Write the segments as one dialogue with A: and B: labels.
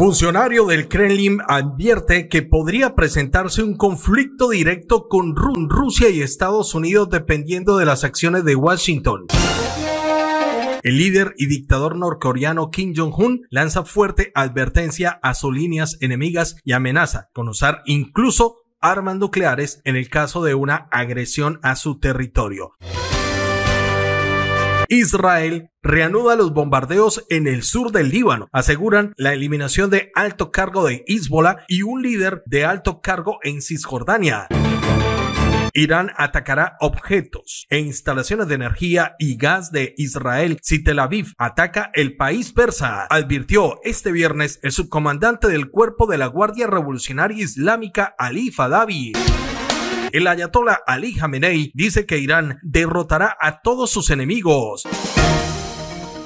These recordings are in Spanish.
A: Funcionario del Kremlin advierte que podría presentarse un conflicto directo con Rusia y Estados Unidos dependiendo de las acciones de Washington. El líder y dictador norcoreano Kim Jong-un lanza fuerte advertencia a sus líneas enemigas y amenaza con usar incluso armas nucleares en el caso de una agresión a su territorio. Israel reanuda los bombardeos en el sur del Líbano. Aseguran la eliminación de alto cargo de Hezbollah y un líder de alto cargo en Cisjordania. Irán atacará objetos e instalaciones de energía y gas de Israel si Tel Aviv ataca el país persa, advirtió este viernes el subcomandante del cuerpo de la Guardia Revolucionaria Islámica Ali Fadavi. El ayatollah Ali Khamenei dice que Irán derrotará a todos sus enemigos.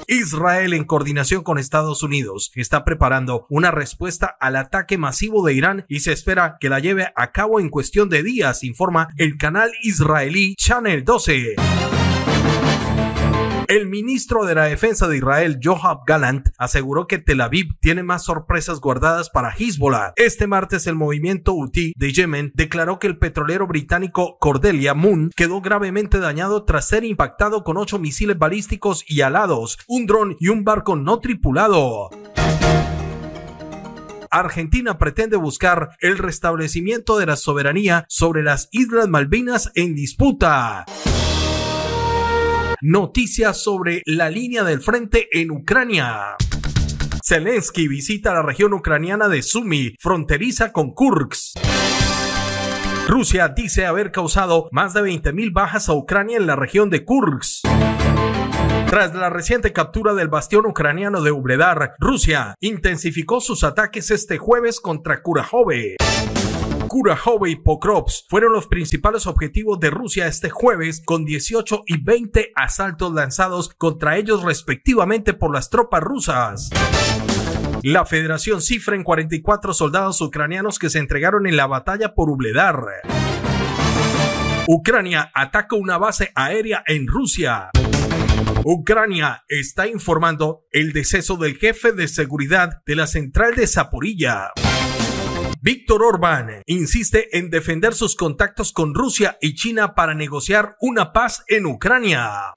A: Israel, en coordinación con Estados Unidos, está preparando una respuesta al ataque masivo de Irán y se espera que la lleve a cabo en cuestión de días, informa el canal israelí Channel 12. El ministro de la Defensa de Israel, Yoav Galant, aseguró que Tel Aviv tiene más sorpresas guardadas para Hezbollah. Este martes el movimiento Uti de Yemen declaró que el petrolero británico Cordelia Moon quedó gravemente dañado tras ser impactado con ocho misiles balísticos y alados, un dron y un barco no tripulado. Argentina pretende buscar el restablecimiento de la soberanía sobre las Islas Malvinas en disputa. Noticias sobre la línea del frente en Ucrania. Zelensky visita la región ucraniana de Sumy, fronteriza con Kursk. Rusia dice haber causado más de 20.000 bajas a Ucrania en la región de Kursk. Tras la reciente captura del bastión ucraniano de Ubledar, Rusia intensificó sus ataques este jueves contra Kurajove. Kurahove y POKROPS fueron los principales objetivos de Rusia este jueves con 18 y 20 asaltos lanzados contra ellos respectivamente por las tropas rusas. La federación cifra en 44 soldados ucranianos que se entregaron en la batalla por Ubledar. Ucrania ataca una base aérea en Rusia. Ucrania está informando el deceso del jefe de seguridad de la central de Zaporilla. Víctor Orbán insiste en defender sus contactos con Rusia y China para negociar una paz en Ucrania.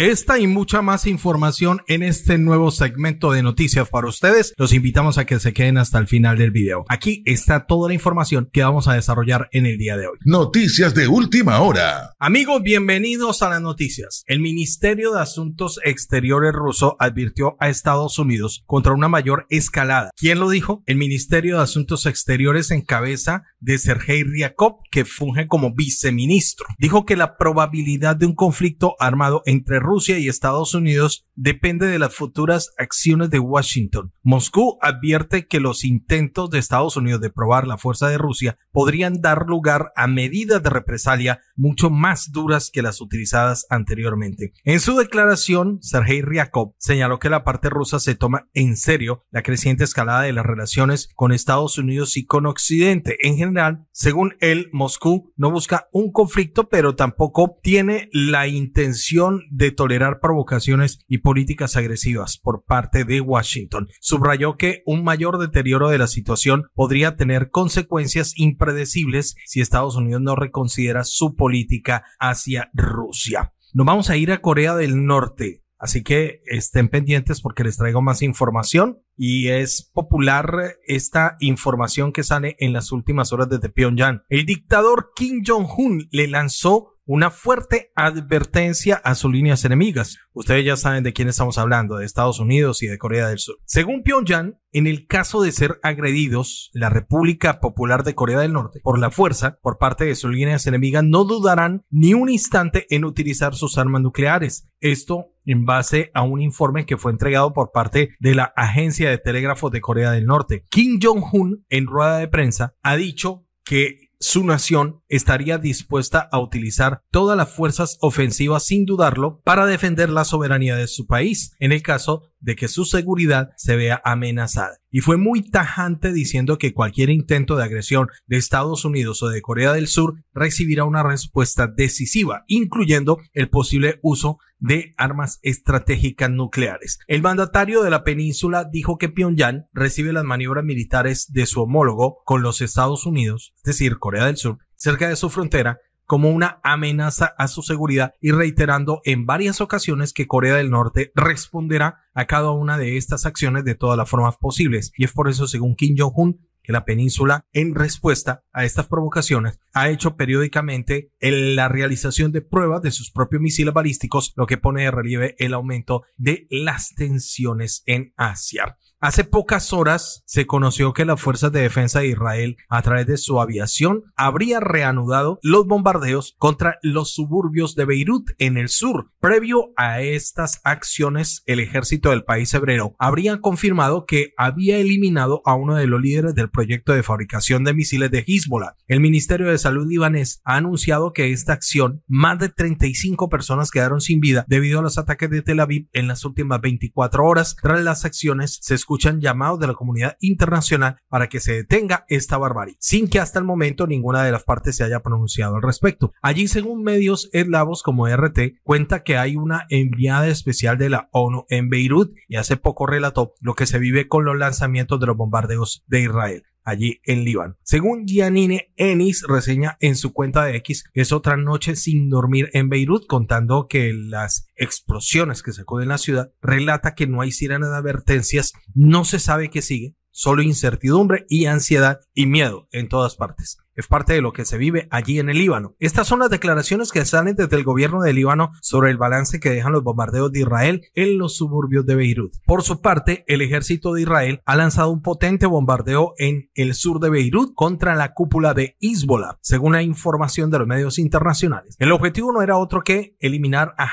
A: Esta y mucha más información en este nuevo segmento de noticias para ustedes. Los invitamos a que se queden hasta el final del video. Aquí está toda la información que vamos a desarrollar en el día de hoy. Noticias de última hora. Amigos, bienvenidos a las noticias. El Ministerio de Asuntos Exteriores ruso advirtió a Estados Unidos contra una mayor escalada. ¿Quién lo dijo? El Ministerio de Asuntos Exteriores encabeza de Sergei Ryakov, que funge como viceministro. Dijo que la probabilidad de un conflicto armado entre Rusia y Estados Unidos depende de las futuras acciones de Washington. Moscú advierte que los intentos de Estados Unidos de probar la fuerza de Rusia podrían dar lugar a medidas de represalia mucho más duras que las utilizadas anteriormente. En su declaración, Sergei Ryakov señaló que la parte rusa se toma en serio la creciente escalada de las relaciones con Estados Unidos y con Occidente. En general, según él, Moscú no busca un conflicto, pero tampoco tiene la intención de tolerar provocaciones y políticas agresivas por parte de Washington. Subrayó que un mayor deterioro de la situación podría tener consecuencias impredecibles si Estados Unidos no reconsidera su política hacia Rusia. Nos vamos a ir a Corea del Norte. Así que estén pendientes porque les traigo más información y es popular esta información que sale en las últimas horas desde Pyongyang. El dictador Kim Jong-un le lanzó una fuerte advertencia a sus líneas enemigas. Ustedes ya saben de quién estamos hablando, de Estados Unidos y de Corea del Sur. Según Pyongyang, en el caso de ser agredidos, la República Popular de Corea del Norte, por la fuerza, por parte de sus líneas enemigas, no dudarán ni un instante en utilizar sus armas nucleares. Esto en base a un informe que fue entregado por parte de la Agencia de Telégrafos de Corea del Norte. Kim Jong-un, en rueda de prensa, ha dicho que su nación estaría dispuesta a utilizar todas las fuerzas ofensivas sin dudarlo para defender la soberanía de su país en el caso de que su seguridad se vea amenazada y fue muy tajante diciendo que cualquier intento de agresión de Estados Unidos o de Corea del Sur recibirá una respuesta decisiva, incluyendo el posible uso de armas estratégicas nucleares. El mandatario de la península dijo que Pyongyang recibe las maniobras militares de su homólogo con los Estados Unidos, es decir, Corea del Sur, cerca de su frontera como una amenaza a su seguridad y reiterando en varias ocasiones que Corea del Norte responderá a cada una de estas acciones de todas las formas posibles. Y es por eso, según Kim Jong-un, que la península, en respuesta a estas provocaciones, ha hecho periódicamente la realización de pruebas de sus propios misiles balísticos, lo que pone de relieve el aumento de las tensiones en Asia. Hace pocas horas se conoció que las fuerzas de defensa de Israel, a través de su aviación, habría reanudado los bombardeos contra los suburbios de Beirut en el sur. Previo a estas acciones, el ejército del país hebreo habría confirmado que había eliminado a uno de los líderes del proyecto de fabricación de misiles de Hezbollah. El Ministerio de Salud libanés ha anunciado que esta acción, más de 35 personas quedaron sin vida debido a los ataques de Tel Aviv en las últimas 24 horas. Tras las acciones, se escuchan llamados de la comunidad internacional para que se detenga esta barbarie, sin que hasta el momento ninguna de las partes se haya pronunciado al respecto. Allí, según medios eslavos como RT, cuenta que hay una enviada especial de la ONU en Beirut y hace poco relató lo que se vive con los lanzamientos de los bombardeos de Israel allí en Líbano. Según Giannine Ennis reseña en su cuenta de X, es otra noche sin dormir en Beirut, contando que las explosiones que sacuden la ciudad relata que no hay sirenas de advertencias, no se sabe qué sigue, solo incertidumbre y ansiedad y miedo en todas partes es parte de lo que se vive allí en el Líbano. Estas son las declaraciones que salen desde el gobierno del Líbano sobre el balance que dejan los bombardeos de Israel en los suburbios de Beirut. Por su parte, el ejército de Israel ha lanzado un potente bombardeo en el sur de Beirut contra la cúpula de Hezbollah, según la información de los medios internacionales. El objetivo no era otro que eliminar a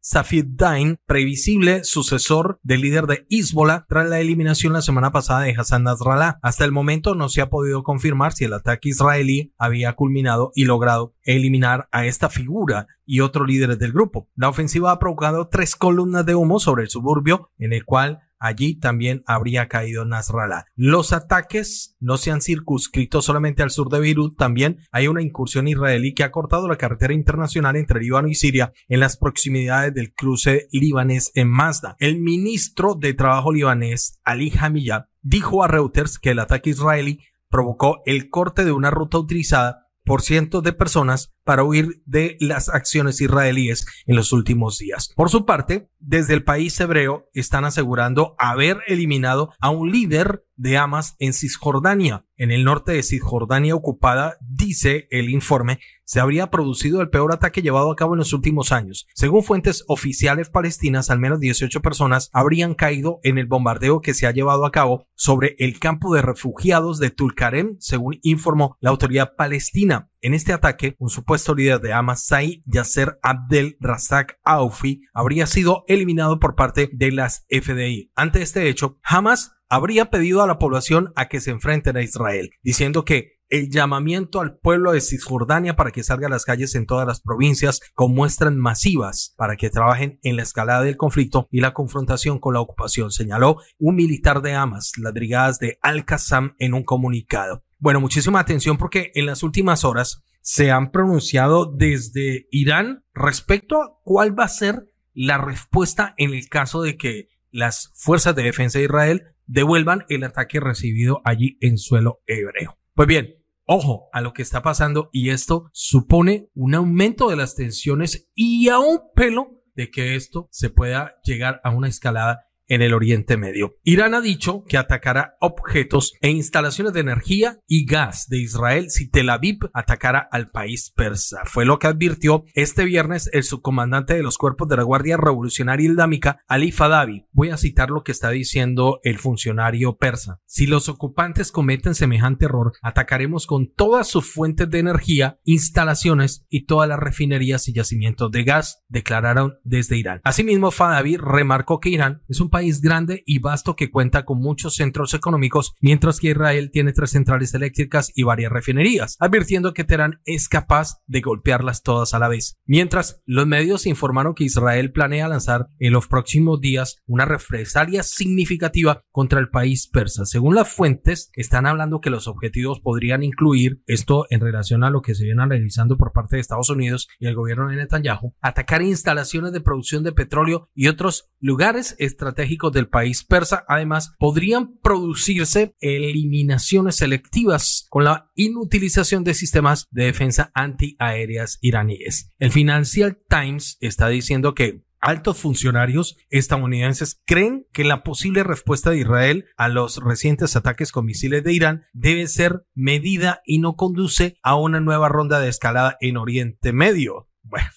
A: Safid Dain, previsible sucesor del líder de Hezbollah, tras la eliminación la semana pasada de Hassan Nasrallah. Hasta el momento no se ha podido confirmar si el ataque israelí había culminado y logrado eliminar a esta figura y otros líderes del grupo. La ofensiva ha provocado tres columnas de humo sobre el suburbio, en el cual allí también habría caído Nasrallah. Los ataques no se han circunscrito solamente al sur de Beirut, también hay una incursión israelí que ha cortado la carretera internacional entre Líbano y Siria en las proximidades del cruce libanés en Mazda. El ministro de Trabajo libanés, Ali Hamiyab dijo a Reuters que el ataque israelí provocó el corte de una ruta utilizada por cientos de personas para huir de las acciones israelíes en los últimos días. Por su parte, desde el país hebreo están asegurando haber eliminado a un líder de Hamas en Cisjordania. En el norte de Cisjordania ocupada, dice el informe, se habría producido el peor ataque llevado a cabo en los últimos años. Según fuentes oficiales palestinas, al menos 18 personas habrían caído en el bombardeo que se ha llevado a cabo sobre el campo de refugiados de Tulkarem, según informó la autoridad palestina. En este ataque, un supuesto líder de Hamas, Said Yasser Abdel Razak Aoufi, habría sido eliminado por parte de las FDI. Ante este hecho, Hamas habría pedido a la población a que se enfrenten a Israel, diciendo que el llamamiento al pueblo de Cisjordania para que salga a las calles en todas las provincias con muestras masivas para que trabajen en la escalada del conflicto y la confrontación con la ocupación, señaló un militar de Hamas, las brigadas de Al-Qassam, en un comunicado. Bueno, muchísima atención porque en las últimas horas se han pronunciado desde Irán respecto a cuál va a ser la respuesta en el caso de que las fuerzas de defensa de Israel devuelvan el ataque recibido allí en suelo hebreo. Pues bien, ojo a lo que está pasando y esto supone un aumento de las tensiones y a un pelo de que esto se pueda llegar a una escalada en el Oriente Medio. Irán ha dicho que atacará objetos e instalaciones de energía y gas de Israel si Tel Aviv atacara al país persa. Fue lo que advirtió este viernes el subcomandante de los cuerpos de la Guardia Revolucionaria Islámica, Ali Fadavi. Voy a citar lo que está diciendo el funcionario persa. Si los ocupantes cometen semejante error, atacaremos con todas sus fuentes de energía, instalaciones y todas las refinerías y yacimientos de gas, declararon desde Irán. Asimismo, Fadavi remarcó que Irán es un país grande y vasto que cuenta con muchos centros económicos, mientras que Israel tiene tres centrales eléctricas y varias refinerías, advirtiendo que Teherán es capaz de golpearlas todas a la vez. Mientras, los medios informaron que Israel planea lanzar en los próximos días una represalia significativa contra el país persa. Según las fuentes, están hablando que los objetivos podrían incluir esto en relación a lo que se viene realizando por parte de Estados Unidos y el gobierno de Netanyahu, atacar instalaciones de producción de petróleo y otros lugares estratégicos del país persa. Además, podrían producirse eliminaciones selectivas con la inutilización de sistemas de defensa antiaéreas iraníes. El Financial Times está diciendo que altos funcionarios estadounidenses creen que la posible respuesta de Israel a los recientes ataques con misiles de Irán debe ser medida y no conduce a una nueva ronda de escalada en Oriente Medio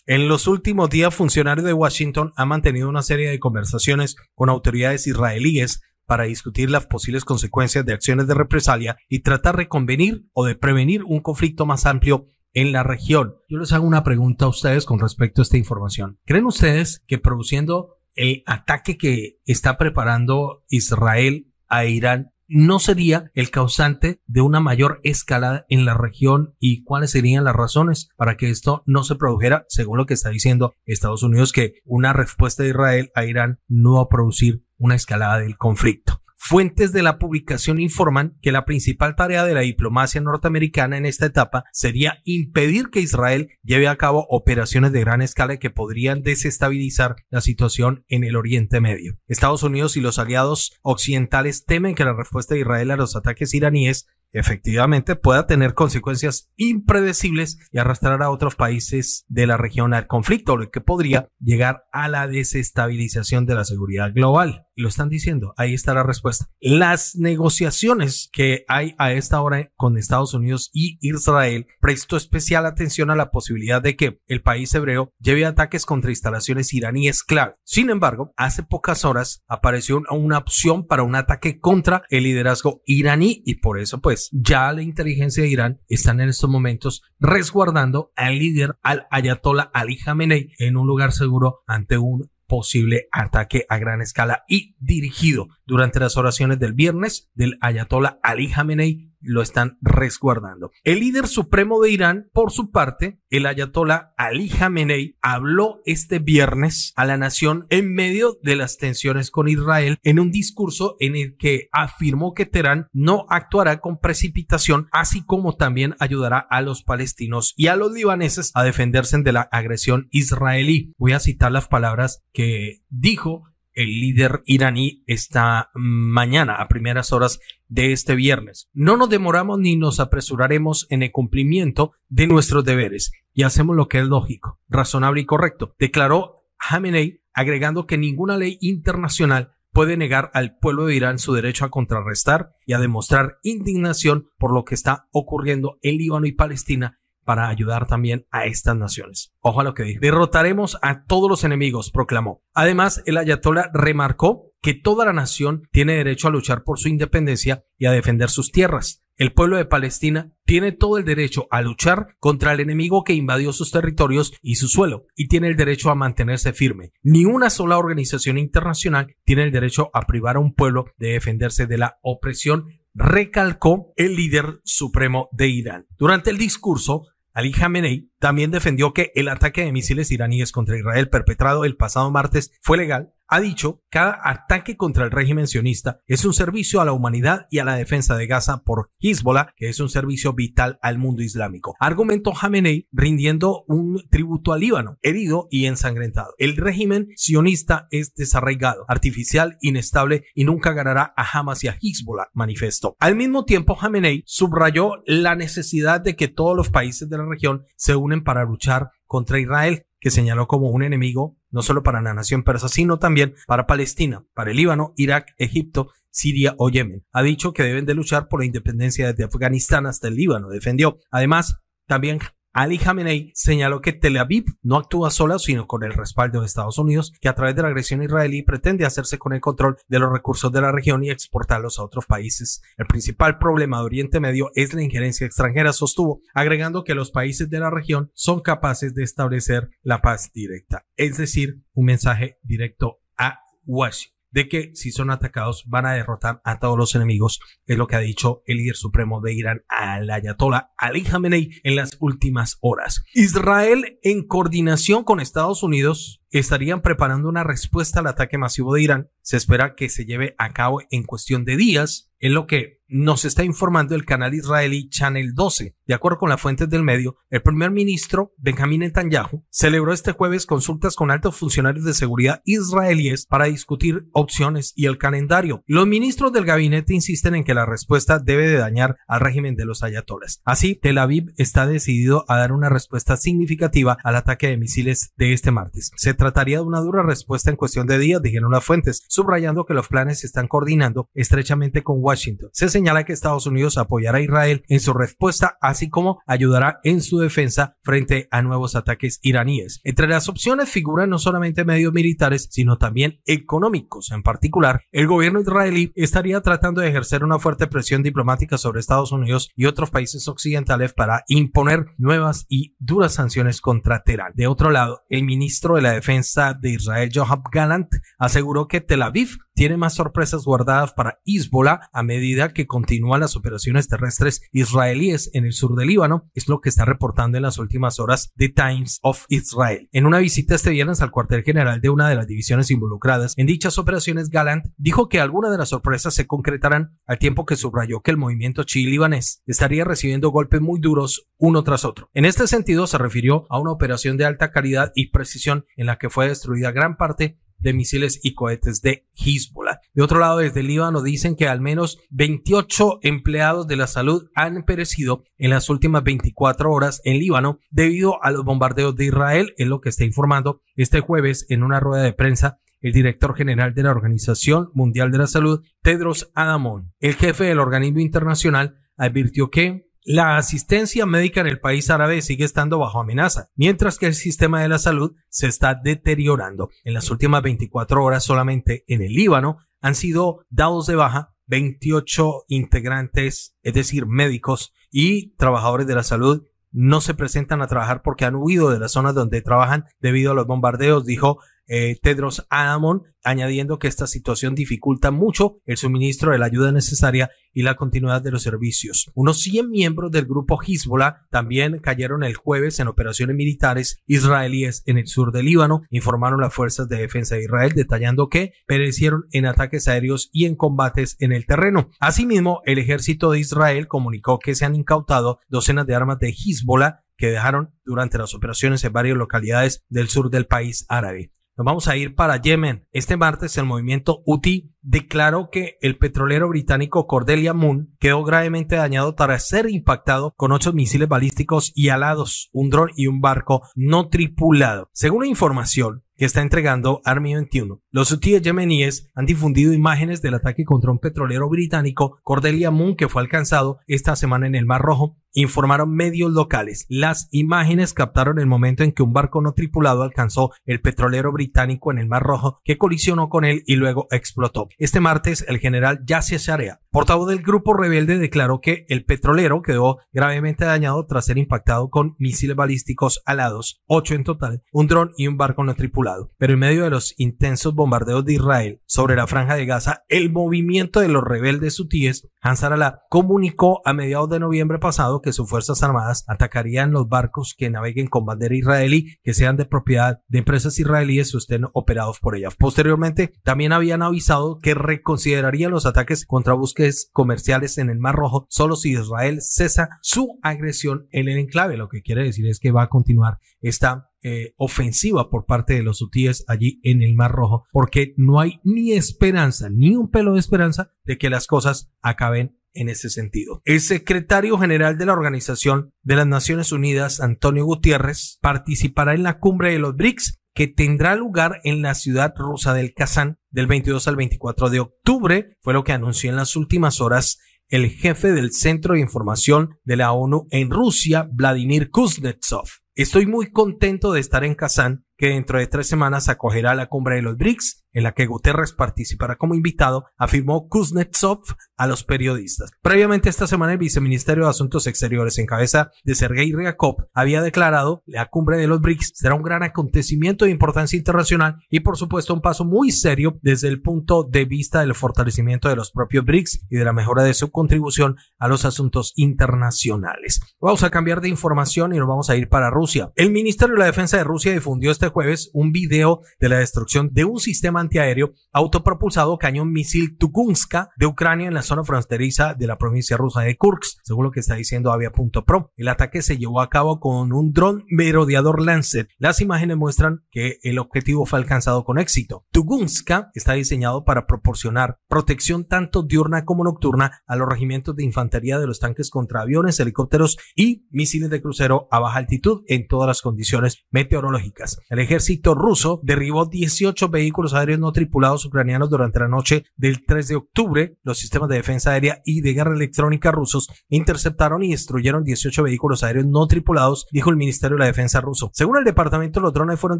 A: en los últimos días, funcionarios de Washington han mantenido una serie de conversaciones con autoridades israelíes para discutir las posibles consecuencias de acciones de represalia y tratar de convenir o de prevenir un conflicto más amplio en la región. Yo les hago una pregunta a ustedes con respecto a esta información. ¿Creen ustedes que produciendo el ataque que está preparando Israel a Irán no sería el causante de una mayor escalada en la región y cuáles serían las razones para que esto no se produjera, según lo que está diciendo Estados Unidos, que una respuesta de Israel a Irán no va a producir una escalada del conflicto. Fuentes de la publicación informan que la principal tarea de la diplomacia norteamericana en esta etapa sería impedir que Israel lleve a cabo operaciones de gran escala que podrían desestabilizar la situación en el Oriente Medio. Estados Unidos y los aliados occidentales temen que la respuesta de Israel a los ataques iraníes efectivamente pueda tener consecuencias impredecibles y arrastrar a otros países de la región al conflicto, lo que podría llegar a la desestabilización de la seguridad global. Lo están diciendo, ahí está la respuesta. Las negociaciones que hay a esta hora con Estados Unidos y Israel prestó especial atención a la posibilidad de que el país hebreo lleve ataques contra instalaciones iraníes clave. Sin embargo, hace pocas horas apareció una opción para un ataque contra el liderazgo iraní y por eso pues ya la inteligencia de Irán están en estos momentos resguardando al líder al ayatollah Ali Khamenei en un lugar seguro ante un posible ataque a gran escala y dirigido durante las oraciones del viernes del ayatollah Ali Khamenei lo están resguardando. El líder supremo de Irán, por su parte, el ayatollah Ali Khamenei, habló este viernes a la nación en medio de las tensiones con Israel en un discurso en el que afirmó que Teherán no actuará con precipitación, así como también ayudará a los palestinos y a los libaneses a defenderse de la agresión israelí. Voy a citar las palabras que dijo el líder iraní está mañana, a primeras horas de este viernes. No nos demoramos ni nos apresuraremos en el cumplimiento de nuestros deberes y hacemos lo que es lógico, razonable y correcto, declaró Hamenei agregando que ninguna ley internacional puede negar al pueblo de Irán su derecho a contrarrestar y a demostrar indignación por lo que está ocurriendo en Líbano y Palestina para ayudar también a estas naciones. Ojo a lo que Derrotaremos a todos los enemigos, proclamó. Además, el ayatollah remarcó que toda la nación tiene derecho a luchar por su independencia y a defender sus tierras. El pueblo de Palestina tiene todo el derecho a luchar contra el enemigo que invadió sus territorios y su suelo, y tiene el derecho a mantenerse firme. Ni una sola organización internacional tiene el derecho a privar a un pueblo de defenderse de la opresión, recalcó el líder supremo de Irán. Durante el discurso, Ali Khamenei, también defendió que el ataque de misiles iraníes contra Israel perpetrado el pasado martes fue legal ha dicho, cada ataque contra el régimen sionista es un servicio a la humanidad y a la defensa de Gaza por Hezbollah, que es un servicio vital al mundo islámico. Argumentó Jamenei rindiendo un tributo al Líbano, herido y ensangrentado. El régimen sionista es desarraigado, artificial, inestable y nunca ganará a Hamas y a Hezbollah, manifestó. Al mismo tiempo, Jamenei subrayó la necesidad de que todos los países de la región se unen para luchar contra Israel que señaló como un enemigo no solo para la nación persa, sino también para Palestina, para el Líbano, Irak, Egipto, Siria o Yemen. Ha dicho que deben de luchar por la independencia desde Afganistán hasta el Líbano, defendió. Además, también Ali Khamenei señaló que Tel Aviv no actúa sola, sino con el respaldo de Estados Unidos, que a través de la agresión israelí pretende hacerse con el control de los recursos de la región y exportarlos a otros países. El principal problema de Oriente Medio es la injerencia extranjera, sostuvo, agregando que los países de la región son capaces de establecer la paz directa, es decir, un mensaje directo a Washington de que si son atacados van a derrotar a todos los enemigos. Es lo que ha dicho el líder supremo de Irán, al Ayatollah Ali Khamenei, en las últimas horas. Israel, en coordinación con Estados Unidos, estarían preparando una respuesta al ataque masivo de Irán. Se espera que se lleve a cabo en cuestión de días, es lo que nos está informando el canal israelí Channel 12. De acuerdo con las fuentes del medio, el primer ministro Benjamin Netanyahu celebró este jueves consultas con altos funcionarios de seguridad israelíes para discutir opciones y el calendario. Los ministros del gabinete insisten en que la respuesta debe de dañar al régimen de los ayatolas. Así, Tel Aviv está decidido a dar una respuesta significativa al ataque de misiles de este martes. Se trataría de una dura respuesta en cuestión de días, dijeron las fuentes, subrayando que los planes se están coordinando estrechamente con Washington. Se señala que Estados Unidos apoyará a Israel en su respuesta a así como ayudará en su defensa frente a nuevos ataques iraníes. Entre las opciones figuran no solamente medios militares, sino también económicos. En particular, el gobierno israelí estaría tratando de ejercer una fuerte presión diplomática sobre Estados Unidos y otros países occidentales para imponer nuevas y duras sanciones contra Teherán. De otro lado, el ministro de la Defensa de Israel, Yoav Galant, aseguró que Tel Aviv tiene más sorpresas guardadas para Hezbollah a medida que continúan las operaciones terrestres israelíes en el sur del Líbano, es lo que está reportando en las últimas horas The Times of Israel. En una visita este viernes al cuartel general de una de las divisiones involucradas en dichas operaciones, Galant dijo que algunas de las sorpresas se concretarán al tiempo que subrayó que el movimiento chií libanés estaría recibiendo golpes muy duros uno tras otro. En este sentido, se refirió a una operación de alta calidad y precisión en la que fue destruida gran parte de misiles y cohetes de Hezbollah. De otro lado, desde Líbano dicen que al menos 28 empleados de la salud han perecido en las últimas 24 horas en Líbano debido a los bombardeos de Israel, es lo que está informando este jueves en una rueda de prensa el director general de la Organización Mundial de la Salud, Tedros Adamón. El jefe del organismo internacional advirtió que la asistencia médica en el país árabe sigue estando bajo amenaza, mientras que el sistema de la salud se está deteriorando. En las últimas 24 horas solamente en el Líbano han sido dados de baja 28 integrantes, es decir, médicos y trabajadores de la salud no se presentan a trabajar porque han huido de las zonas donde trabajan debido a los bombardeos, dijo eh, Tedros Adamon, añadiendo que esta situación dificulta mucho el suministro de la ayuda necesaria y la continuidad de los servicios. Unos 100 miembros del grupo Hezbollah también cayeron el jueves en operaciones militares israelíes en el sur del Líbano, informaron las fuerzas de defensa de Israel, detallando que perecieron en ataques aéreos y en combates en el terreno. Asimismo, el ejército de Israel comunicó que se han incautado docenas de armas de Hezbollah que dejaron durante las operaciones en varias localidades del sur del país árabe. Nos vamos a ir para Yemen. Este martes el movimiento UTI declaró que el petrolero británico Cordelia Moon quedó gravemente dañado tras ser impactado con ocho misiles balísticos y alados, un dron y un barco no tripulado. Según la información, que está entregando Army 21. Los Uti yemeníes han difundido imágenes del ataque contra un petrolero británico, Cordelia Moon, que fue alcanzado esta semana en el Mar Rojo informaron medios locales. Las imágenes captaron el momento en que un barco no tripulado alcanzó el petrolero británico en el Mar Rojo, que colisionó con él y luego explotó. Este martes, el general Yasser Sharea, portavoz del grupo rebelde, declaró que el petrolero quedó gravemente dañado tras ser impactado con misiles balísticos alados, ocho en total, un dron y un barco no tripulado. Pero en medio de los intensos bombardeos de Israel sobre la franja de Gaza, el movimiento de los rebeldes sutíes... ...Hansar Allah comunicó a mediados de noviembre pasado que sus Fuerzas Armadas atacarían los barcos que naveguen con bandera israelí, que sean de propiedad de empresas israelíes o estén operados por ellas. Posteriormente, también habían avisado que reconsiderarían los ataques contra búsquedas comerciales en el Mar Rojo solo si Israel cesa su agresión en el enclave. Lo que quiere decir es que va a continuar esta eh, ofensiva por parte de los hutíes allí en el Mar Rojo, porque no hay ni esperanza, ni un pelo de esperanza de que las cosas acaben en ese sentido. El secretario general de la Organización de las Naciones Unidas, Antonio Gutiérrez, participará en la cumbre de los BRICS que tendrá lugar en la ciudad rusa del Kazán del 22 al 24 de octubre, fue lo que anunció en las últimas horas el jefe del Centro de Información de la ONU en Rusia, Vladimir Kuznetsov. Estoy muy contento de estar en Kazán que dentro de tres semanas acogerá la cumbre de los BRICS, en la que Guterres participará como invitado, afirmó Kuznetsov a los periodistas. Previamente esta semana el viceministerio de Asuntos Exteriores en cabeza de Sergei Ryakov había declarado la cumbre de los BRICS será un gran acontecimiento de importancia internacional y por supuesto un paso muy serio desde el punto de vista del fortalecimiento de los propios BRICS y de la mejora de su contribución a los asuntos internacionales. Vamos a cambiar de información y nos vamos a ir para Rusia. El Ministerio de la Defensa de Rusia difundió este este jueves un video de la destrucción de un sistema antiaéreo autopropulsado cañón misil Tugunska de Ucrania en la zona fronteriza de la provincia rusa de Kursk, según lo que está diciendo Avia.pro. El ataque se llevó a cabo con un dron merodeador Lancet. Las imágenes muestran que el objetivo fue alcanzado con éxito. Tugunska está diseñado para proporcionar protección tanto diurna como nocturna a los regimientos de infantería de los tanques contra aviones, helicópteros y misiles de crucero a baja altitud en todas las condiciones meteorológicas. El ejército ruso derribó 18 vehículos aéreos no tripulados ucranianos durante la noche del 3 de octubre. Los sistemas de defensa aérea y de guerra electrónica rusos interceptaron y destruyeron 18 vehículos aéreos no tripulados, dijo el Ministerio de la Defensa ruso. Según el departamento, los drones fueron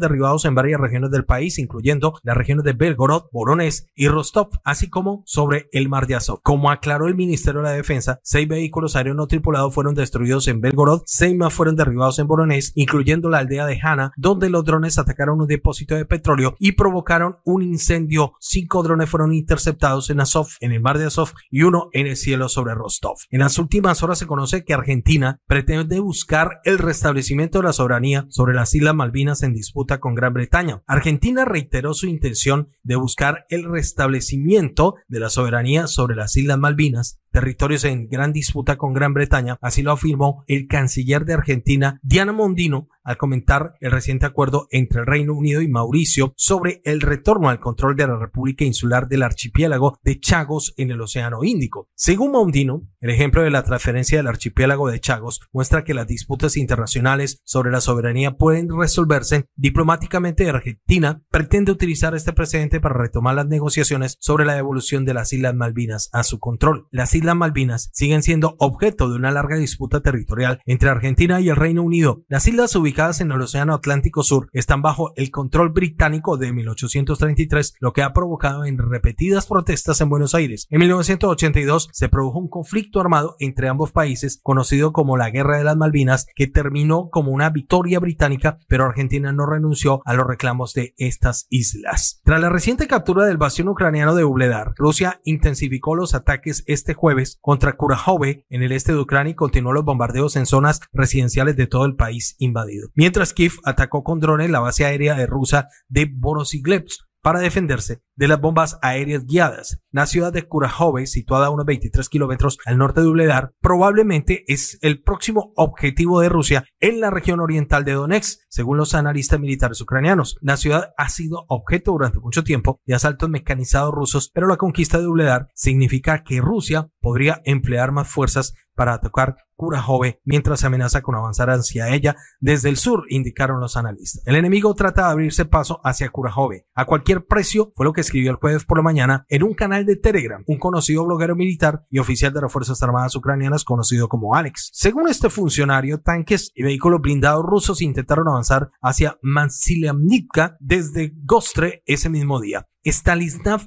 A: derribados en varias regiones del país, incluyendo las regiones de Belgorod, borones y Rostov, así como sobre el mar de Azov. Como aclaró el Ministerio de la Defensa, seis vehículos aéreos no tripulados fueron destruidos en Belgorod, seis más fueron derribados en Voronezh, incluyendo la aldea de Hana, donde los drones atacaron un depósito de petróleo y provocaron un incendio. Cinco drones fueron interceptados en Azov, en el mar de Azov, y uno en el cielo sobre Rostov. En las últimas horas se conoce que Argentina pretende buscar el restablecimiento de la soberanía sobre las Islas Malvinas en disputa con Gran Bretaña. Argentina reiteró su intención de buscar el restablecimiento de la soberanía sobre las Islas Malvinas, territorios en gran disputa con Gran Bretaña, así lo afirmó el canciller de Argentina, Diana Mondino, al comentar el reciente acuerdo entre el Reino Unido y Mauricio sobre el retorno al control de la República Insular del archipiélago de Chagos en el Océano Índico. Según Mondino, el ejemplo de la transferencia del archipiélago de Chagos muestra que las disputas internacionales sobre la soberanía pueden resolverse diplomáticamente. Argentina pretende utilizar este precedente para retomar las negociaciones sobre la devolución de las Islas Malvinas a su control. Las Islas Malvinas siguen siendo objeto de una larga disputa territorial entre Argentina y el Reino Unido. Las islas en el Océano Atlántico Sur están bajo el control británico de 1833, lo que ha provocado en repetidas protestas en Buenos Aires. En 1982 se produjo un conflicto armado entre ambos países, conocido como la Guerra de las Malvinas, que terminó como una victoria británica, pero Argentina no renunció a los reclamos de estas islas. Tras la reciente captura del bastión ucraniano de Ubledar, Rusia intensificó los ataques este jueves contra Kurajove en el este de Ucrania y continuó los bombardeos en zonas residenciales de todo el país invadido mientras Kiev atacó con drones la base aérea de rusa de Borosiglebsk para defenderse de las bombas aéreas guiadas. La ciudad de Kurajove, situada a unos 23 kilómetros al norte de Ubledar, probablemente es el próximo objetivo de Rusia en la región oriental de Donetsk, según los analistas militares ucranianos. La ciudad ha sido objeto durante mucho tiempo de asaltos mecanizados rusos, pero la conquista de Ubledar significa que Rusia podría emplear más fuerzas para atacar Kurajove mientras amenaza con avanzar hacia ella desde el sur, indicaron los analistas. El enemigo trata de abrirse paso hacia Kurajove a cualquier precio, fue lo que escribió el jueves por la mañana en un canal de Telegram, un conocido bloguero militar y oficial de las Fuerzas Armadas Ucranianas conocido como Alex. Según este funcionario, tanques y vehículos blindados rusos intentaron avanzar hacia Mansiliamnitka desde Gostre ese mismo día.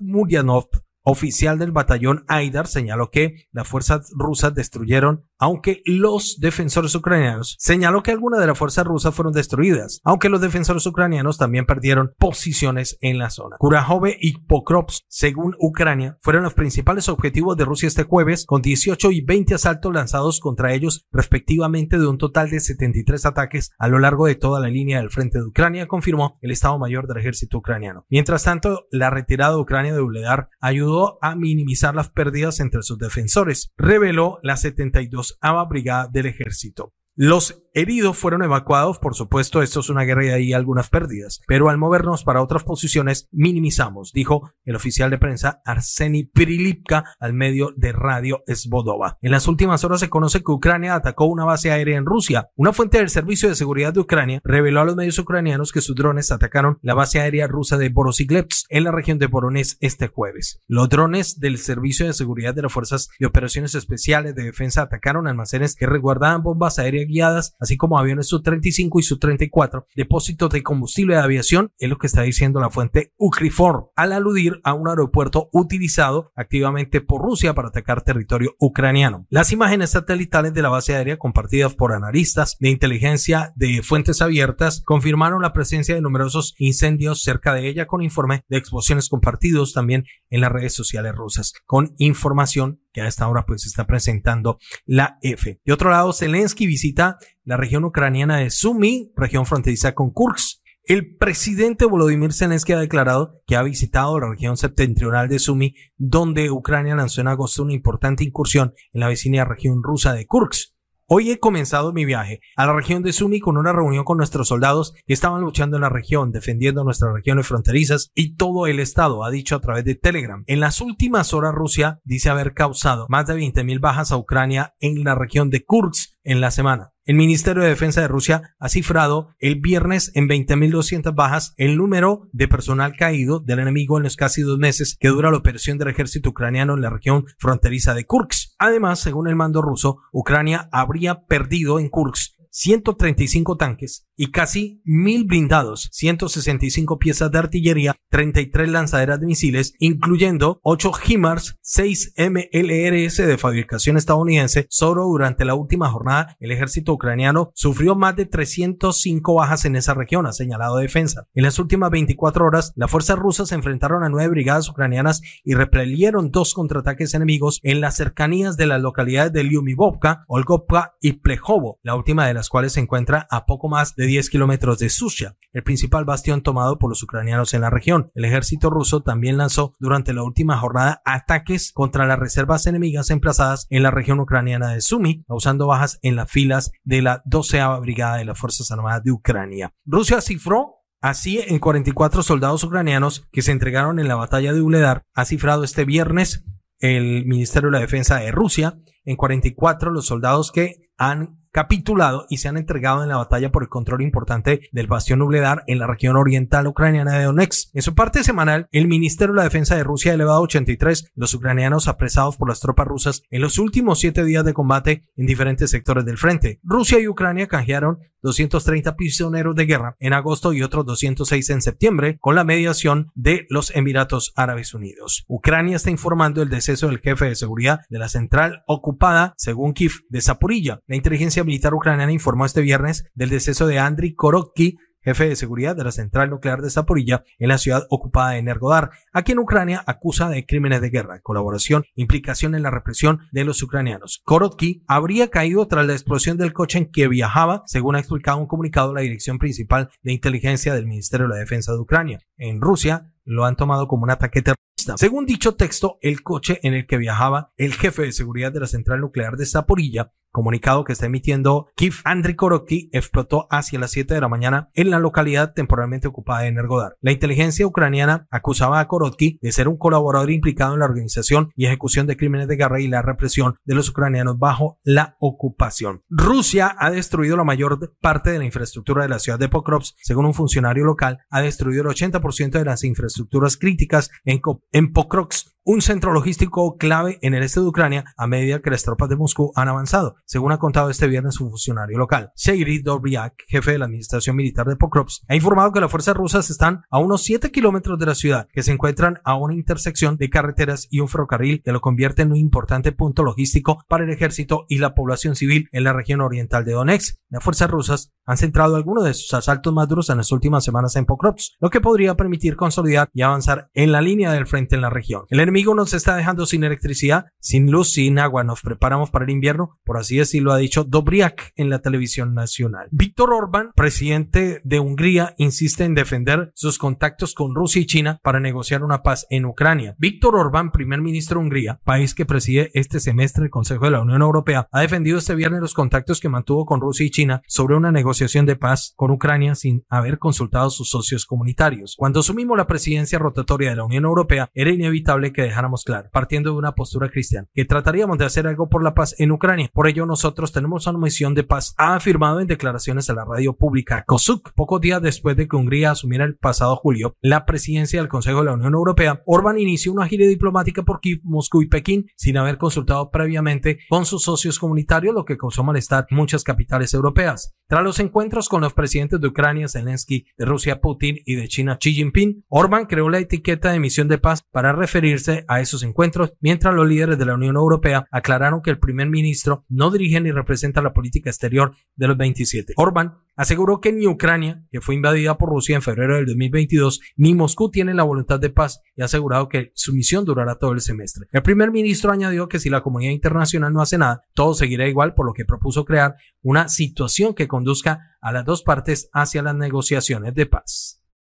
A: Muryanov oficial del batallón Aidar señaló que las fuerzas rusas destruyeron aunque los defensores ucranianos señaló que algunas de las fuerzas rusas fueron destruidas, aunque los defensores ucranianos también perdieron posiciones en la zona. Kurajove y Pokrovsk, según Ucrania, fueron los principales objetivos de Rusia este jueves, con 18 y 20 asaltos lanzados contra ellos, respectivamente, de un total de 73 ataques a lo largo de toda la línea del frente de Ucrania, confirmó el Estado Mayor del Ejército ucraniano. Mientras tanto, la retirada de Ucrania de Uledar ayudó a minimizar las pérdidas entre sus defensores, reveló las 72 a ama brigada del ejército. Los heridos fueron evacuados, por supuesto, esto es una guerra y hay algunas pérdidas, pero al movernos para otras posiciones minimizamos, dijo el oficial de prensa Arseni Prilipka al medio de Radio Svodova. En las últimas horas se conoce que Ucrania atacó una base aérea en Rusia. Una fuente del Servicio de Seguridad de Ucrania reveló a los medios ucranianos que sus drones atacaron la base aérea rusa de Borosiglebsk en la región de borones este jueves. Los drones del Servicio de Seguridad de las Fuerzas de Operaciones Especiales de Defensa atacaron almacenes que resguardaban bombas aéreas guiadas, así como aviones Su-35 y Su-34, depósitos de combustible de aviación, es lo que está diciendo la fuente Ucrifor, al aludir a un aeropuerto utilizado activamente por Rusia para atacar territorio ucraniano. Las imágenes satelitales de la base aérea compartidas por analistas de inteligencia de fuentes abiertas confirmaron la presencia de numerosos incendios cerca de ella con informe de explosiones compartidos también en las redes sociales rusas, con información que a esta hora pues está presentando la F. De otro lado, Zelensky visita la región ucraniana de Sumy, región fronteriza con Kursk. El presidente Volodymyr Zelensky ha declarado que ha visitado la región septentrional de Sumy, donde Ucrania lanzó en agosto una importante incursión en la vecina región rusa de Kursk. Hoy he comenzado mi viaje a la región de Sunni con una reunión con nuestros soldados que estaban luchando en la región, defendiendo nuestras regiones fronterizas y todo el Estado, ha dicho a través de Telegram. En las últimas horas Rusia dice haber causado más de 20.000 bajas a Ucrania en la región de Kursk en la semana. El Ministerio de Defensa de Rusia ha cifrado el viernes en 20.200 bajas el número de personal caído del enemigo en los casi dos meses que dura la operación del ejército ucraniano en la región fronteriza de Kursk. Además, según el mando ruso, Ucrania habría perdido en Kursk 135 tanques y casi 1000 blindados, 165 piezas de artillería, 33 lanzaderas de misiles, incluyendo 8 HIMARS, 6 MLRS de fabricación estadounidense. Solo durante la última jornada, el ejército ucraniano sufrió más de 305 bajas en esa región, ha señalado Defensa. En las últimas 24 horas, las fuerzas rusas se enfrentaron a nueve brigadas ucranianas y repelieron dos contraataques enemigos en las cercanías de las localidades de Lyumivovka, Olgopka y Plejovo, la última de las cuales se encuentra a poco más de 10 kilómetros de Susha, el principal bastión tomado por los ucranianos en la región. El ejército ruso también lanzó durante la última jornada ataques contra las reservas enemigas emplazadas en la región ucraniana de Sumi, causando bajas en las filas de la 12 Brigada de las Fuerzas Armadas de Ucrania. Rusia cifró Así, en 44 soldados ucranianos que se entregaron en la batalla de Uledar, ha cifrado este viernes el Ministerio de la Defensa de Rusia en 44 los soldados que han capitulado y se han entregado en la batalla por el control importante del bastión nubledar en la región oriental ucraniana de Donetsk. En su parte semanal, el Ministerio de la Defensa de Rusia ha elevado 83 los ucranianos apresados por las tropas rusas en los últimos siete días de combate en diferentes sectores del frente. Rusia y Ucrania canjearon 230 prisioneros de guerra en agosto y otros 206 en septiembre, con la mediación de los Emiratos Árabes Unidos. Ucrania está informando el deceso del jefe de seguridad de la central ocupada, según Kiev, de Zapurilla. La inteligencia militar ucraniana informó este viernes del deceso de Andriy Korotky, jefe de seguridad de la central nuclear de Zaporilla en la ciudad ocupada de Nergodar, a quien Ucrania acusa de crímenes de guerra, colaboración, implicación en la represión de los ucranianos. Korotky habría caído tras la explosión del coche en que viajaba, según ha explicado un comunicado la Dirección Principal de Inteligencia del Ministerio de la Defensa de Ucrania. En Rusia lo han tomado como un ataque terrorista según dicho texto, el coche en el que viajaba el jefe de seguridad de la central nuclear de Zaporilla comunicado que está emitiendo Kif Andriy Korotky explotó hacia las 7 de la mañana en la localidad temporalmente ocupada de Nergodar. La inteligencia ucraniana acusaba a Korotky de ser un colaborador implicado en la organización y ejecución de crímenes de guerra y la represión de los ucranianos bajo la ocupación. Rusia ha destruido la mayor parte de la infraestructura de la ciudad de Pokrovsk, según un funcionario local, ha destruido el 80% de las infraestructuras críticas en, en Pokrovsk un centro logístico clave en el este de Ucrania a medida que las tropas de Moscú han avanzado, según ha contado este viernes un funcionario local. Seyri Dobriak, jefe de la administración militar de Pokrovsk, ha informado que las fuerzas rusas están a unos 7 kilómetros de la ciudad, que se encuentran a una intersección de carreteras y un ferrocarril que lo convierte en un importante punto logístico para el ejército y la población civil en la región oriental de Donetsk. Las fuerzas rusas han centrado algunos de sus asaltos más duros en las últimas semanas en Pokrovsk, lo que podría permitir consolidar y avanzar en la línea del frente en la región. El enemigo nos está dejando sin electricidad, sin luz, sin agua. Nos preparamos para el invierno, por así decirlo, ha dicho Dobriak en la televisión nacional. Víctor Orbán, presidente de Hungría, insiste en defender sus contactos con Rusia y China para negociar una paz en Ucrania. Víctor Orbán, primer ministro de Hungría, país que preside este semestre el Consejo de la Unión Europea, ha defendido este viernes los contactos que mantuvo con Rusia y China sobre una negociación de paz con Ucrania sin haber consultado a sus socios comunitarios. Cuando asumimos la presidencia rotatoria de la Unión Europea, era inevitable que dejáramos claro, partiendo de una postura cristiana, que trataríamos de hacer algo por la paz en Ucrania. Por ello, nosotros tenemos una misión de paz, ha afirmado en declaraciones a la radio pública Kosuk. Pocos días después de que Hungría asumiera el pasado julio la presidencia del Consejo de la Unión Europea, Orban inició una gira diplomática por Kiev, Moscú y Pekín sin haber consultado previamente con sus socios comunitarios, lo que causó malestar en muchas capitales europeas. Tras los encuentros con los presidentes de Ucrania, Zelensky, de Rusia, Putin y de China, Xi Jinping, Orban creó la etiqueta de misión de paz para referirse a esos encuentros, mientras los líderes de la Unión Europea aclararon que el primer ministro no dirige ni representa la política exterior de los 27. Orban aseguró que ni Ucrania, que fue invadida por Rusia en febrero del 2022, ni Moscú tienen la voluntad de paz y ha asegurado que su misión durará todo el semestre. El primer ministro añadió que si la comunidad internacional no hace nada, todo seguirá igual, por lo que propuso crear una situación que conduzca a las dos partes hacia las negociaciones de paz.